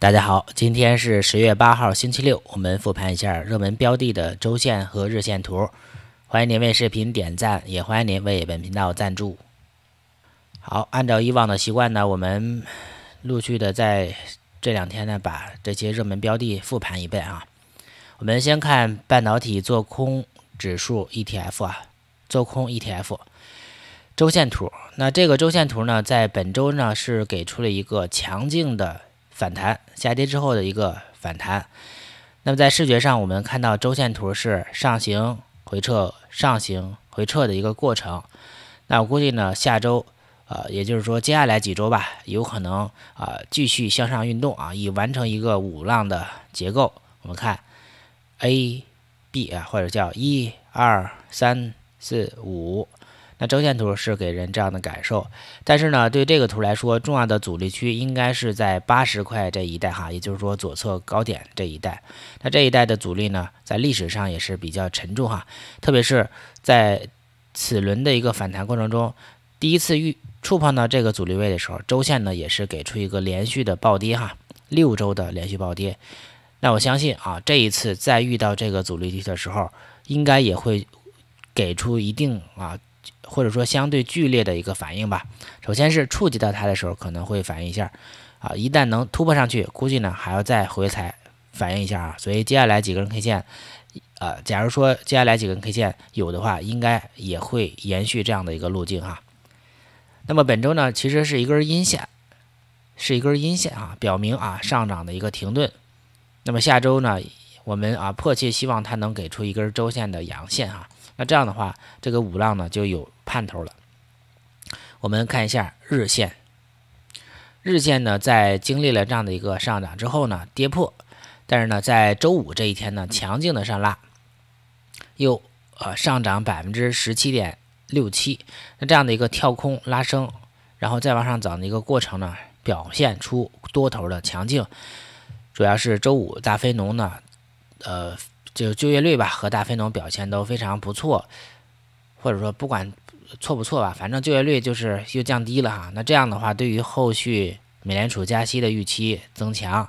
大家好，今天是十月八号，星期六。我们复盘一下热门标的的周线和日线图。欢迎您为视频点赞，也欢迎您为本频道赞助。好，按照以往的习惯呢，我们陆续的在这两天呢把这些热门标的复盘一遍啊。我们先看半导体做空指数 ETF 啊，做空 ETF 周线图。那这个周线图呢，在本周呢是给出了一个强劲的。反弹下跌之后的一个反弹，那么在视觉上我们看到周线图是上行回撤、上行回撤的一个过程。那我估计呢，下周，呃，也就是说接下来几周吧，有可能啊继续向上运动啊，以完成一个五浪的结构。我们看 A、B 啊，或者叫一二三四五。那周线图是给人这样的感受，但是呢，对这个图来说，重要的阻力区应该是在八十块这一带哈，也就是说左侧高点这一带。那这一带的阻力呢，在历史上也是比较沉重哈，特别是在此轮的一个反弹过程中，第一次遇触碰到这个阻力位的时候，周线呢也是给出一个连续的暴跌哈，六周的连续暴跌。那我相信啊，这一次再遇到这个阻力区的时候，应该也会给出一定啊。或者说相对剧烈的一个反应吧。首先是触及到它的时候可能会反应一下，啊，一旦能突破上去，估计呢还要再回踩反应一下啊。所以接下来几根 K 线，呃，假如说接下来几根 K 线有的话，应该也会延续这样的一个路径哈。那么本周呢，其实是一根阴线，是一根阴线啊，表明啊上涨的一个停顿。那么下周呢，我们啊迫切希望它能给出一根周线的阳线啊。那这样的话，这个五浪呢就有盼头了。我们看一下日线，日线呢在经历了这样的一个上涨之后呢，跌破，但是呢，在周五这一天呢，强劲的上拉，又呃上涨百分之十七点六七。那这样的一个跳空拉升，然后再往上涨的一个过程呢，表现出多头的强劲，主要是周五大非农呢，呃。就就业率吧，和大非农表现都非常不错，或者说不管错不错吧，反正就业率就是又降低了哈。那这样的话，对于后续美联储加息的预期增强，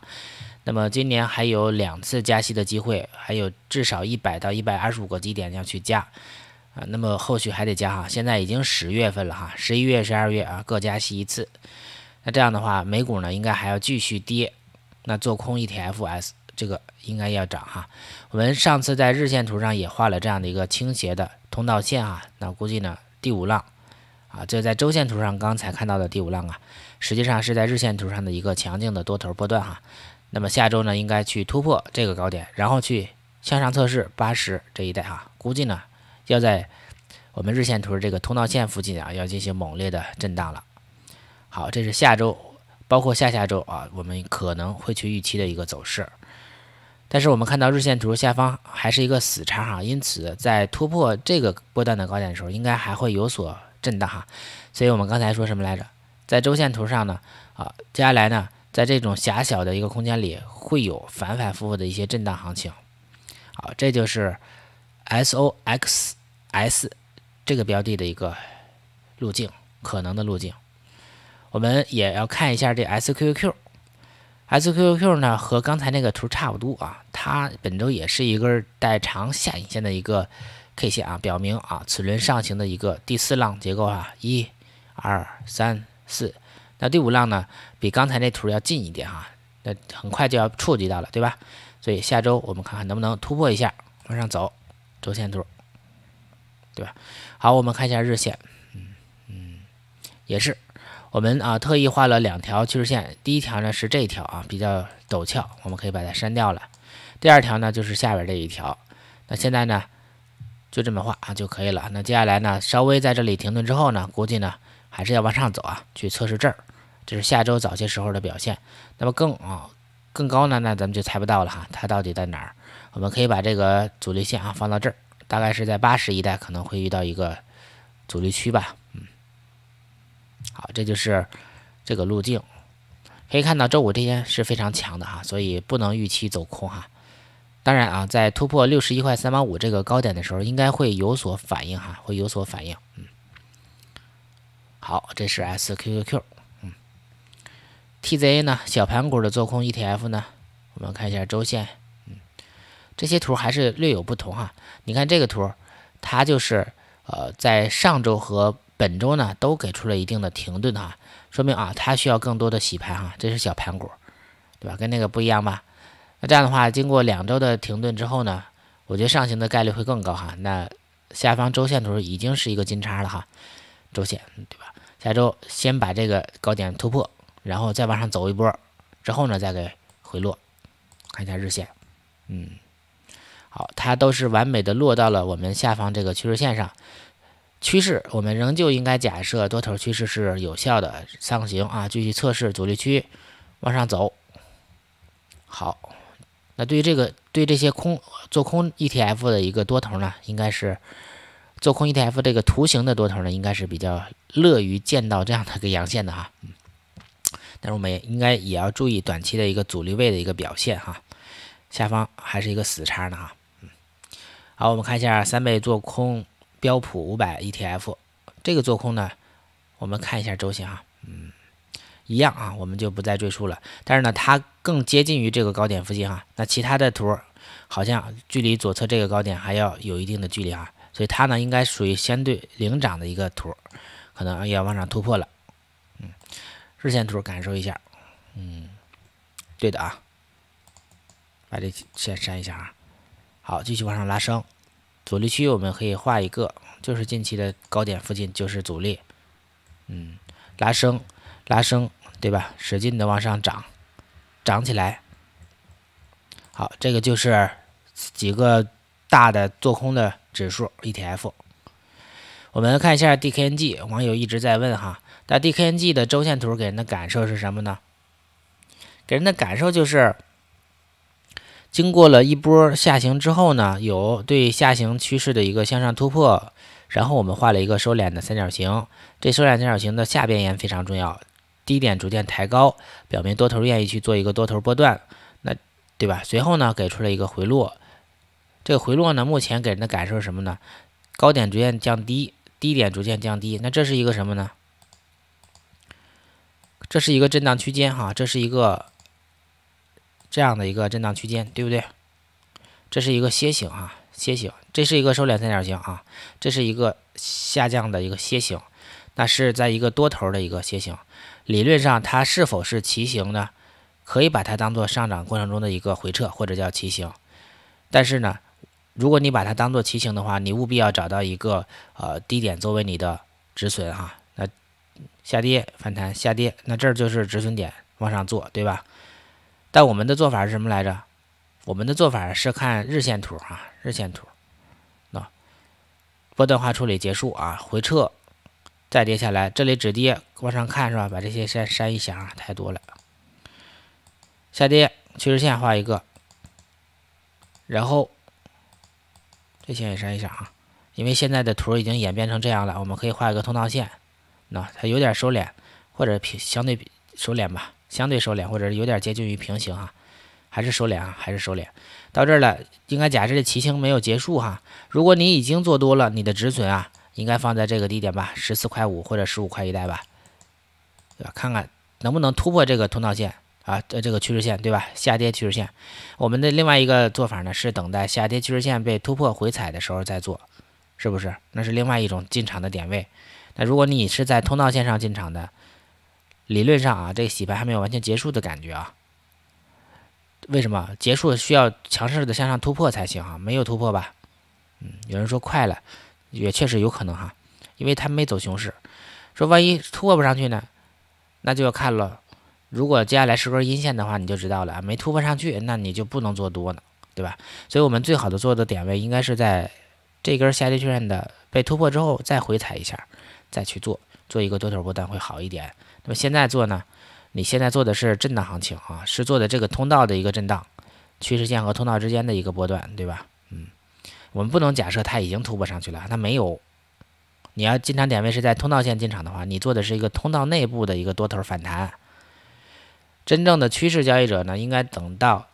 那么今年还有两次加息的机会，还有至少一百到一百二十五个基点要去加啊。那么后续还得加哈，现在已经十月份了哈，十一月、十二月啊各加息一次。那这样的话，美股呢应该还要继续跌，那做空 ETFs。这个应该要涨哈，我们上次在日线图上也画了这样的一个倾斜的通道线啊，那估计呢第五浪啊，这在周线图上刚才看到的第五浪啊，实际上是在日线图上的一个强劲的多头波段哈，那么下周呢应该去突破这个高点，然后去向上测试八十这一带哈，估计呢要在我们日线图这个通道线附近啊要进行猛烈的震荡了。好，这是下周包括下下周啊，我们可能会去预期的一个走势。但是我们看到日线图下方还是一个死叉哈，因此在突破这个波段的高点的时候，应该还会有所震荡哈。所以我们刚才说什么来着？在周线图上呢，啊，接下来呢，在这种狭小的一个空间里，会有反反复复的一些震荡行情。好，这就是 S O X S 这个标的的一个路径，可能的路径。我们也要看一下这 S Q Q。SQQQ 呢，和刚才那个图差不多啊，它本周也是一根带长下影线的一个 K 线啊，表明啊，此轮上行的一个第四浪结构啊，一、二、三、四，那第五浪呢，比刚才那图要近一点啊，那很快就要触及到了，对吧？所以下周我们看看能不能突破一下，往上走，周线图，对吧？好，我们看一下日线，嗯嗯，也是。我们啊特意画了两条趋势线，第一条呢是这一条啊比较陡峭，我们可以把它删掉了。第二条呢就是下边这一条。那现在呢就这么画啊就可以了。那接下来呢稍微在这里停顿之后呢，估计呢还是要往上走啊，去测试这儿，这是下周早些时候的表现。那么更啊更高呢，那咱们就猜不到了哈，它到底在哪儿？我们可以把这个阻力线啊放到这儿，大概是在八十一带可能会遇到一个阻力区吧。好，这就是这个路径，可以看到周五这些是非常强的哈，所以不能预期走空哈。当然啊，在突破六十一块三毛五这个高点的时候，应该会有所反应哈，会有所反应。嗯，好，这是 SQQQ，嗯，TZA 呢，小盘股的做空 ETF 呢，我们看一下周线，嗯，这些图还是略有不同哈。你看这个图，它就是呃，在上周和。本周呢都给出了一定的停顿哈，说明啊它需要更多的洗盘哈，这是小盘股，对吧？跟那个不一样吧？那这样的话，经过两周的停顿之后呢，我觉得上行的概率会更高哈。那下方周线图已经是一个金叉了哈，周线对吧？下周先把这个高点突破，然后再往上走一波，之后呢再给回落，看一下日线，嗯，好，它都是完美的落到了我们下方这个趋势线上。趋势，我们仍旧应该假设多头趋势是有效的上行啊，继续测试阻力区，往上走。好，那对于这个对这些空做空 ETF 的一个多头呢，应该是做空 ETF 这个图形的多头呢，应该是比较乐于见到这样的一个阳线的哈。但是我们也应该也要注意短期的一个阻力位的一个表现哈，下方还是一个死叉呢哈。好，我们看一下三倍做空。标普五百 ETF 这个做空呢，我们看一下周线啊，嗯，一样啊，我们就不再赘述了。但是呢，它更接近于这个高点附近哈。那其他的图好像距离左侧这个高点还要有一定的距离啊，所以它呢应该属于相对领涨的一个图，可能要往上突破了。嗯，日线图感受一下，嗯，对的啊，把这线删一下啊。好，继续往上拉升。阻力区我们可以画一个，就是近期的高点附近就是阻力。嗯，拉升，拉升，对吧？使劲的往上涨，涨起来。好，这个就是几个大的做空的指数 ETF。我们看一下 DKNJ，网友一直在问哈，那 DKNJ 的周线图给人的感受是什么呢？给人的感受就是。经过了一波下行之后呢，有对下行趋势的一个向上突破，然后我们画了一个收敛的三角形。这收敛三角形的下边沿非常重要，低点逐渐抬高，表明多头愿意去做一个多头波段，那对吧？随后呢，给出了一个回落，这个回落呢，目前给人的感受是什么呢？高点逐渐降低，低点逐渐降低，那这是一个什么呢？这是一个震荡区间哈，这是一个。这样的一个震荡区间，对不对？这是一个楔形啊，楔形，这是一个收敛三角形啊，这是一个下降的一个楔形，那是在一个多头的一个楔形。理论上，它是否是骑形呢？可以把它当做上涨过程中的一个回撤，或者叫骑形。但是呢，如果你把它当做骑形的话，你务必要找到一个呃低点作为你的止损哈。那下跌反弹下跌，那这儿就是止损点，往上做，对吧？但我们的做法是什么来着？我们的做法是看日线图啊，日线图。那波段化处理结束啊，回撤，再跌下来，这里止跌，往上看是吧？把这些先删一下啊，太多了。下跌趋势线画一个，然后这线也删一下啊，因为现在的图已经演变成这样了，我们可以画一个通道线。那它有点收敛，或者相对收敛吧。相对收敛，或者有点接近于平行哈，还是收敛啊，还是收敛。到这儿了，应该假设这骑行没有结束哈。如果你已经做多了，你的止损啊，应该放在这个低点吧，十四块五或者十五块一带吧，对吧？看看能不能突破这个通道线啊，这这个趋势线对吧？下跌趋势线。我们的另外一个做法呢，是等待下跌趋势线被突破回踩的时候再做，是不是？那是另外一种进场的点位。那如果你是在通道线上进场的。理论上啊，这个洗盘还没有完全结束的感觉啊。为什么结束需要强势的向上突破才行啊？没有突破吧？嗯，有人说快了，也确实有可能哈，因为它没走熊市。说万一突破不上去呢，那就要看了。如果接下来是根阴线的话，你就知道了，没突破上去，那你就不能做多呢，对吧？所以我们最好的做的点位应该是在这根下跌确认的被突破之后再回踩一下，再去做做一个多头波段会好一点。那么现在做呢？你现在做的是震荡行情啊，是做的这个通道的一个震荡，趋势线和通道之间的一个波段，对吧？嗯，我们不能假设它已经突破上去了，它没有。你要进场点位是在通道线进场的话，你做的是一个通道内部的一个多头反弹。真正的趋势交易者呢，应该等到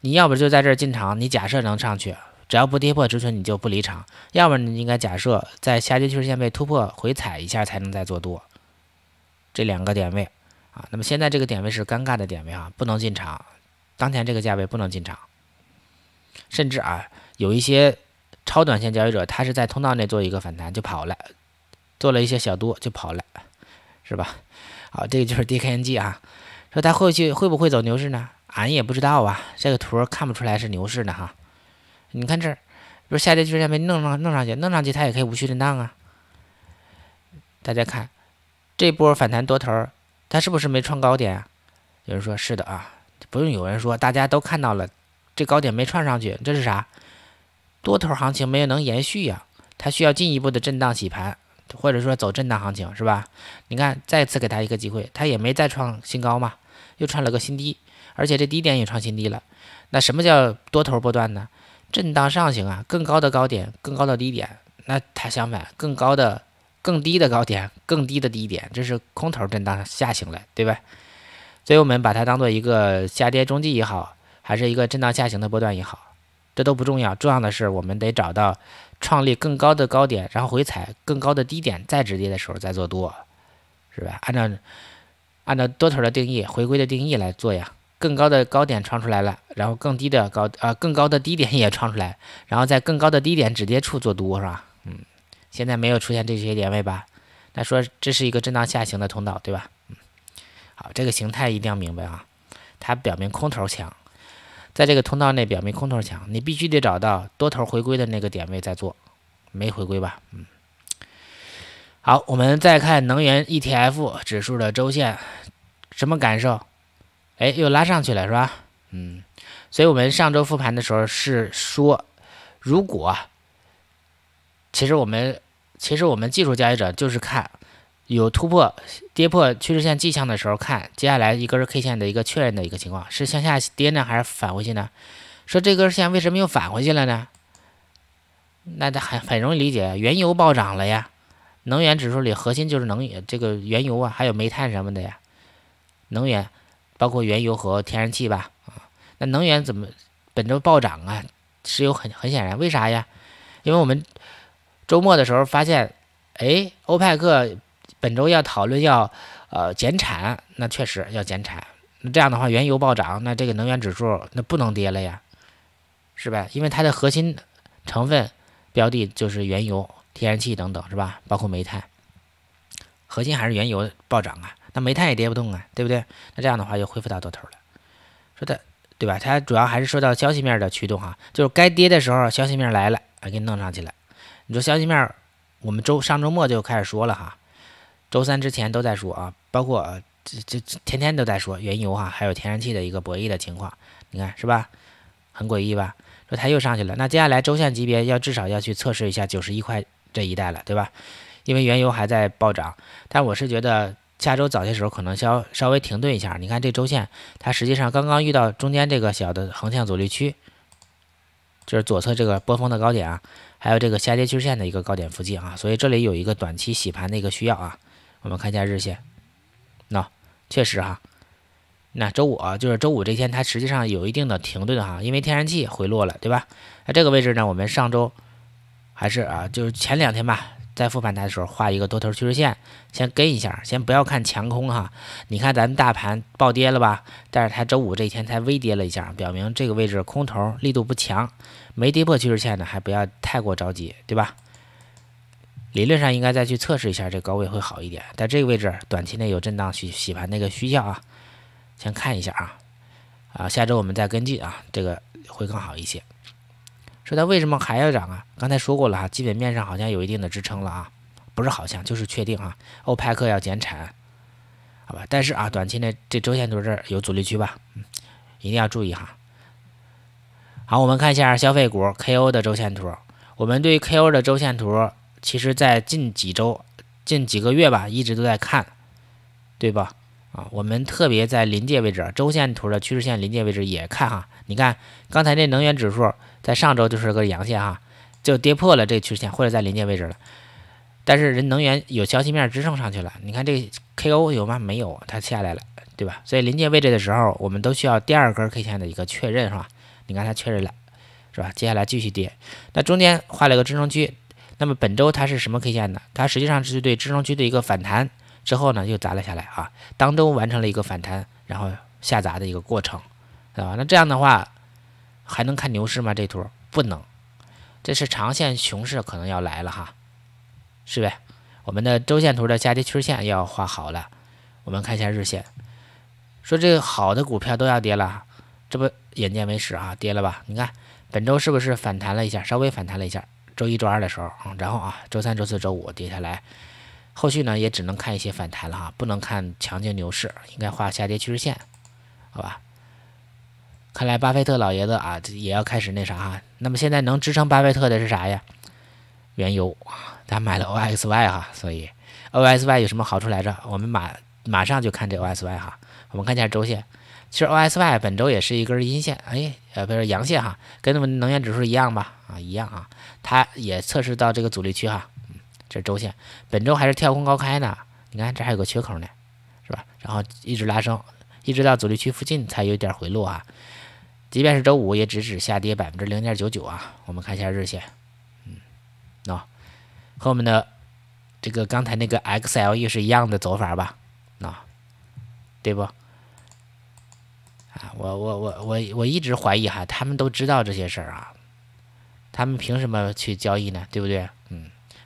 你要不就在这儿进场，你假设能上去，只要不跌破止损，你就不离场；要么你应该假设在下跌趋势线被突破回踩一下，才能再做多。这两个点位啊，那么现在这个点位是尴尬的点位啊，不能进场，当前这个价位不能进场，甚至啊，有一些超短线交易者，他是在通道内做一个反弹就跑了，做了一些小多就跑了，是吧？好，这个就是 D K N G 啊，说它后续会不会走牛市呢？俺也不知道啊，这个图看不出来是牛市呢哈，你看这儿，不是下跌趋势线没弄上弄上去，弄上去它也可以无序震荡啊，大家看。这波反弹多头，它是不是没创高点？啊？有人说是的啊，不用有人说，大家都看到了，这高点没创上去，这是啥？多头行情没有能延续呀，它需要进一步的震荡洗盘，或者说走震荡行情是吧？你看，再次给它一个机会，它也没再创新高嘛，又创了个新低，而且这低点也创新低了。那什么叫多头波段呢？震荡上行啊，更高的高点，更高的低点，那它相反更高的。更低的高点，更低的低点，这是空头震荡下行了，对吧？所以我们把它当做一个下跌中继也好，还是一个震荡下行的波段也好，这都不重要，重要的是我们得找到创立更高的高点，然后回踩更高的低点，再止跌的时候再做多，是吧？按照按照多头的定义，回归的定义来做呀。更高的高点创出来了，然后更低的高呃更高的低点也创出来，然后在更高的低点止跌处做多，是吧？现在没有出现这些点位吧？那说这是一个震荡下行的通道，对吧？嗯，好，这个形态一定要明白啊，它表明空头强，在这个通道内表明空头强，你必须得找到多头回归的那个点位再做，没回归吧？嗯，好，我们再看能源 ETF 指数的周线，什么感受？哎，又拉上去了，是吧？嗯，所以我们上周复盘的时候是说，如果其实我们。其实我们技术交易者就是看有突破、跌破趋势线迹象的时候，看接下来一根 K 线的一个确认的一个情况，是向下跌呢，还是返回去呢？说这根线为什么又返回去了呢？那它很很容易理解，原油暴涨了呀，能源指数里核心就是能源，这个原油啊，还有煤炭什么的呀，能源包括原油和天然气吧啊，那能源怎么本周暴涨啊？是有很很显然，为啥呀？因为我们。周末的时候发现，哎，欧派克本周要讨论要呃减产，那确实要减产。那这样的话，原油暴涨，那这个能源指数那不能跌了呀，是吧？因为它的核心成分标的就是原油、天然气等等，是吧？包括煤炭，核心还是原油暴涨啊。那煤炭也跌不动啊，对不对？那这样的话又恢复到多头了。说它对吧？它主要还是受到消息面的驱动哈，就是该跌的时候消息面来了，给你弄上去了。你说消息面儿，我们周上周末就开始说了哈，周三之前都在说啊，包括这这天天都在说原油哈，还有天然气的一个博弈的情况，你看是吧？很诡异吧？说它又上去了，那接下来周线级别要至少要去测试一下九十一块这一带了，对吧？因为原油还在暴涨，但我是觉得下周早些时候可能稍稍微停顿一下。你看这周线，它实际上刚刚遇到中间这个小的横向阻力区。就是左侧这个波峰的高点啊，还有这个下跌趋势线的一个高点附近啊，所以这里有一个短期洗盘的一个需要啊。我们看一下日线，那确实哈，那周五啊，就是周五这天它实际上有一定的停顿哈，因为天然气回落了，对吧？那这个位置呢，我们上周还是啊，就是前两天吧。在复盘它的时候，画一个多头趋势线，先跟一下，先不要看强空哈。你看咱大盘暴跌了吧？但是它周五这一天才微跌了一下，表明这个位置空头力度不强，没跌破趋势线呢，还不要太过着急，对吧？理论上应该再去测试一下这高位会好一点，在这个位置短期内有震荡洗洗盘那个需要啊，先看一下啊，啊，下周我们再跟进啊，这个会更好一些。说它为什么还要涨啊？刚才说过了哈，基本面上好像有一定的支撑了啊，不是好像就是确定啊。欧派克要减产，好吧，但是啊，短期内这周线图这儿有阻力区吧，一定要注意哈。好，我们看一下消费股 KO 的周线图，我们对 KO 的周线图，其实在近几周、近几个月吧，一直都在看，对吧？啊，我们特别在临界位置，周线图的趋势线临界位置也看哈。你看刚才那能源指数在上周就是个阳线哈，就跌破了这个趋势线，或者在临界位置了。但是人能源有消息面支撑上去了，你看这 K O 有吗？没有，它下来了，对吧？所以临界位置的时候，我们都需要第二根 K 线的一个确认，是吧？你看它确认了，是吧？接下来继续跌，那中间画了一个支撑区，那么本周它是什么 K 线呢？它实际上是对支撑区的一个反弹。之后呢，又砸了下来啊，当中完成了一个反弹，然后下砸的一个过程，知道吧？那这样的话，还能看牛市吗？这图不能，这是长线熊市可能要来了哈，是呗？我们的周线图的下跌趋势线要画好了，我们看一下日线，说这个好的股票都要跌了，这不眼见为实啊，跌了吧？你看本周是不是反弹了一下，稍微反弹了一下，周一、周二的时候嗯、然后啊，周三、周四、周五跌下来。后续呢也只能看一些反弹了哈，不能看强劲牛市，应该画下跌趋势线，好吧？看来巴菲特老爷子啊也要开始那啥哈。那么现在能支撑巴菲特的是啥呀？原油，他买了 OXY 哈，所以 OXY 有什么好处来着？我们马马上就看这 OXY 哈，我们看一下周线，其实 OXY 本周也是一根阴线，哎，呃不是阳线哈，跟我们能源指数一样吧？啊一样啊，它也测试到这个阻力区哈。这周线，本周还是跳空高开呢，你看这还有个缺口呢，是吧？然后一直拉升，一直到阻力区附近才有点回落啊。即便是周五也只只下跌百分之零点九九啊。我们看一下日线，嗯，那后面的这个刚才那个 XLE 是一样的走法吧？那对不？啊，我我我我我一直怀疑哈，他们都知道这些事儿啊，他们凭什么去交易呢？对不对？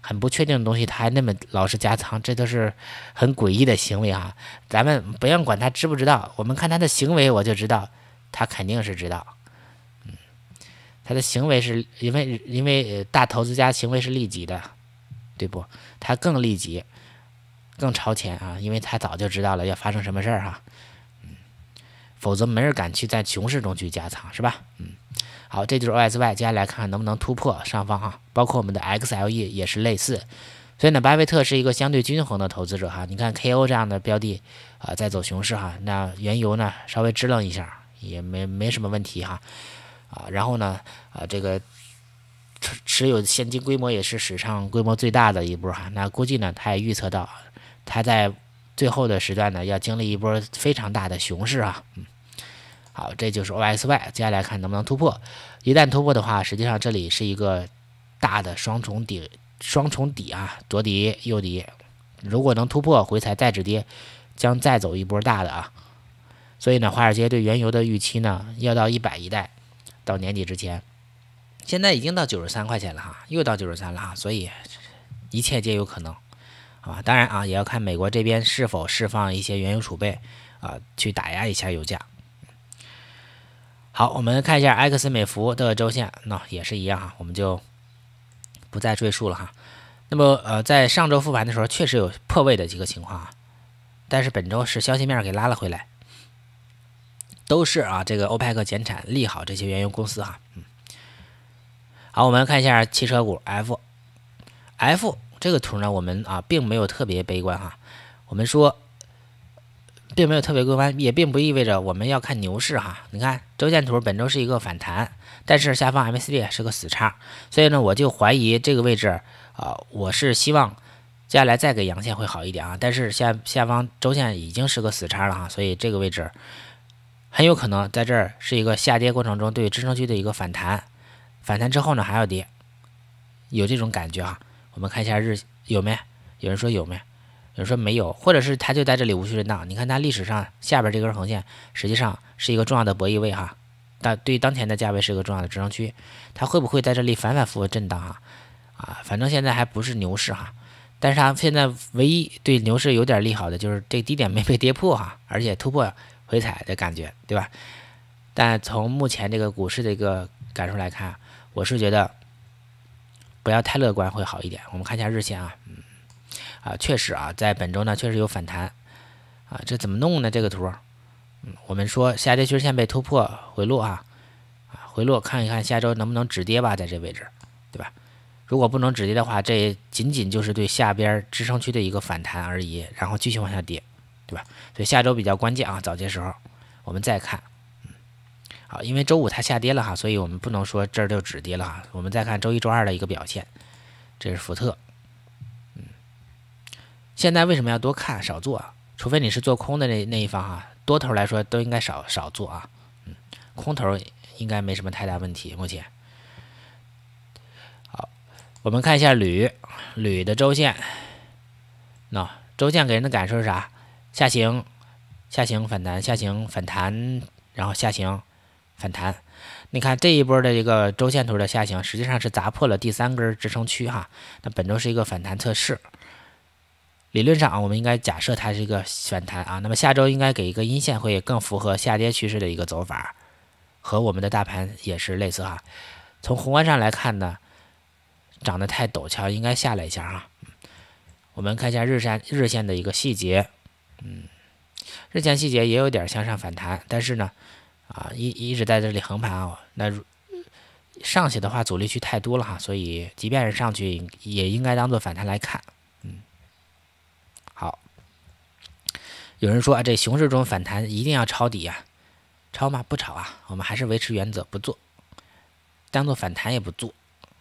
很不确定的东西，他还那么老是加仓，这都是很诡异的行为啊！咱们不用管他知不知道，我们看他的行为，我就知道他肯定是知道。嗯，他的行为是因为因为大投资家行为是利己的，对不？他更利己，更超前啊，因为他早就知道了要发生什么事儿哈。嗯，否则没人敢去在熊市中去加仓，是吧？嗯。好，这就是 O S Y，接下来看看能不能突破上方哈，包括我们的 X L E 也是类似，所以呢，巴菲特是一个相对均衡的投资者哈，你看 K O 这样的标的啊，在走熊市哈，那原油呢稍微支棱一下也没没什么问题哈，啊，然后呢，啊这个持持有现金规模也是史上规模最大的一波哈，那估计呢，他也预测到，他在最后的时段呢，要经历一波非常大的熊市啊，嗯。好，这就是 O S Y，接下来看能不能突破。一旦突破的话，实际上这里是一个大的双重底，双重底啊，左底右底。如果能突破回踩再止跌，将再走一波大的啊。所以呢，华尔街对原油的预期呢，要到一百一带，到年底之前，现在已经到九十三块钱了哈，又到九十三了哈，所以一切皆有可能啊。当然啊，也要看美国这边是否释放一些原油储备啊，去打压一下油价。好，我们看一下埃克美孚的周线，那也是一样哈，我们就不再赘述了哈。那么呃，在上周复盘的时候，确实有破位的几个情况啊，但是本周是消息面给拉了回来，都是啊这个欧佩克减产利好这些原油公司哈。好，我们看一下汽车股 F，F 这个图呢，我们啊并没有特别悲观哈，我们说。并没有特别规范，也并不意味着我们要看牛市哈。你看周线图，本周是一个反弹，但是下方 MACD 是个死叉，所以呢，我就怀疑这个位置啊，我是希望接下来再给阳线会好一点啊。但是下下方周线已经是个死叉了哈，所以这个位置很有可能在这儿是一个下跌过程中对支撑区的一个反弹，反弹之后呢还要跌，有这种感觉哈。我们看一下日有没有人说有没？有人说没有，或者是它就在这里无序震荡。你看它历史上下边这根横线，实际上是一个重要的博弈位哈，但对当前的价位是一个重要的支撑区。它会不会在这里反反复复震荡啊？啊，反正现在还不是牛市哈，但是它现在唯一对牛市有点利好的就是这低点没被跌破哈，而且突破回踩的感觉，对吧？但从目前这个股市的一个感受来看，我是觉得不要太乐观会好一点。我们看一下日线啊。啊，确实啊，在本周呢确实有反弹，啊，这怎么弄呢？这个图，嗯，我们说下跌趋势线被突破，回落啊，啊，回落，看一看下周能不能止跌吧，在这位置，对吧？如果不能止跌的话，这仅仅就是对下边支撑区的一个反弹而已，然后继续往下跌，对吧？所以下周比较关键啊，早些时候我们再看，嗯，好，因为周五它下跌了哈，所以我们不能说这儿就止跌了哈，我们再看周一周二的一个表现，这是福特。现在为什么要多看少做？除非你是做空的那那一方哈，多头来说都应该少少做啊。嗯，空头应该没什么太大问题。目前，好，我们看一下铝，铝的周线，那周线给人的感受是啥？下行，下行反弹，下行反弹，然后下行反弹。你看这一波的一个周线图的下行，实际上是砸破了第三根支撑区哈。那本周是一个反弹测试。理论上啊，我们应该假设它是一个反弹啊。那么下周应该给一个阴线，会更符合下跌趋势的一个走法，和我们的大盘也是类似哈。从宏观上来看呢，涨得太陡峭，应该下来一下啊。我们看一下日线日线的一个细节，嗯，日线细节也有点向上反弹，但是呢，啊一一直在这里横盘哦。那上去的话阻力区太多了哈，所以即便是上去，也应该当做反弹来看。有人说啊，这熊市中反弹一定要抄底啊，抄吗？不抄啊，我们还是维持原则不做，当做反弹也不做，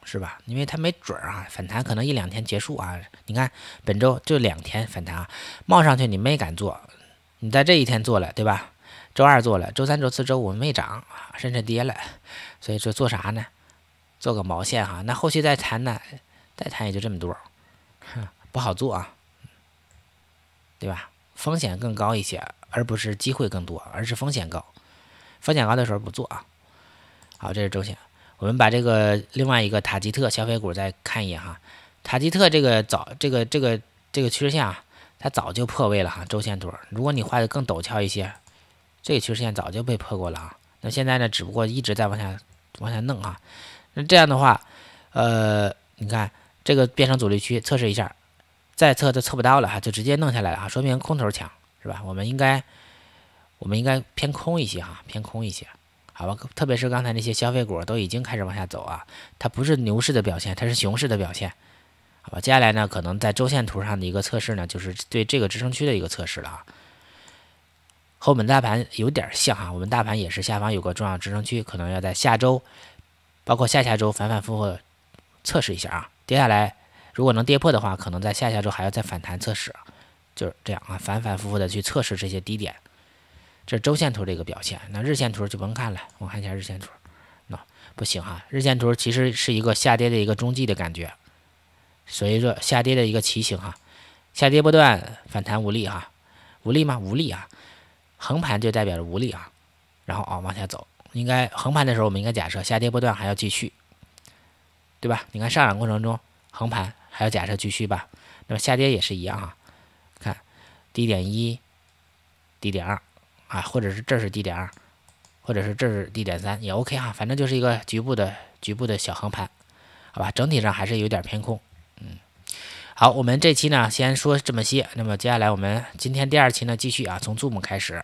是吧？因为它没准儿啊，反弹可能一两天结束啊。你看本周就两天反弹啊，冒上去你没敢做，你在这一天做了，对吧？周二做了，周三、周四、周五没涨啊，甚至跌了，所以说做啥呢？做个毛线哈，那后续再谈呢？再谈也就这么多，不好做啊，对吧？风险更高一些，而不是机会更多，而是风险高。风险高的时候不做啊。好，这是周线，我们把这个另外一个塔吉特消费股再看一眼哈。塔吉特这个早这个这个这个趋势线啊，它早就破位了哈，周线图。如果你画的更陡峭一些，这个趋势线早就被破过了啊。那现在呢，只不过一直在往下往下弄啊。那这样的话，呃，你看这个变成阻力区，测试一下。再测都测不到了哈，就直接弄下来了哈，说明空头强是吧？我们应该，我们应该偏空一些哈，偏空一些，好吧？特别是刚才那些消费股都已经开始往下走啊，它不是牛市的表现，它是熊市的表现，好吧？接下来呢，可能在周线图上的一个测试呢，就是对这个支撑区的一个测试了啊，和我们大盘有点像哈，我们大盘也是下方有个重要支撑区，可能要在下周，包括下下周反反复复测试一下啊，跌下来。如果能跌破的话，可能在下下周还要再反弹测试，就是这样啊，反反复复的去测试这些低点，这周线图这个表现，那日线图就不用看了，我看一下日线图，那不行哈，日线图其实是一个下跌的一个中继的感觉，所以说下跌的一个骑行哈，下跌波段反弹无力哈，无力吗？无力啊，横盘就代表着无力啊，然后啊往下走，应该横盘的时候，我们应该假设下跌波段还要继续，对吧？你看上涨过程中横盘。还有假设继续吧，那么下跌也是一样啊。看低点一、低点二啊，或者是这是低点二，或者是这是低点三也 OK 啊，反正就是一个局部的局部的小横盘，好吧？整体上还是有点偏空，嗯。好，我们这期呢先说这么些，那么接下来我们今天第二期呢继续啊，从 Zoom 开始。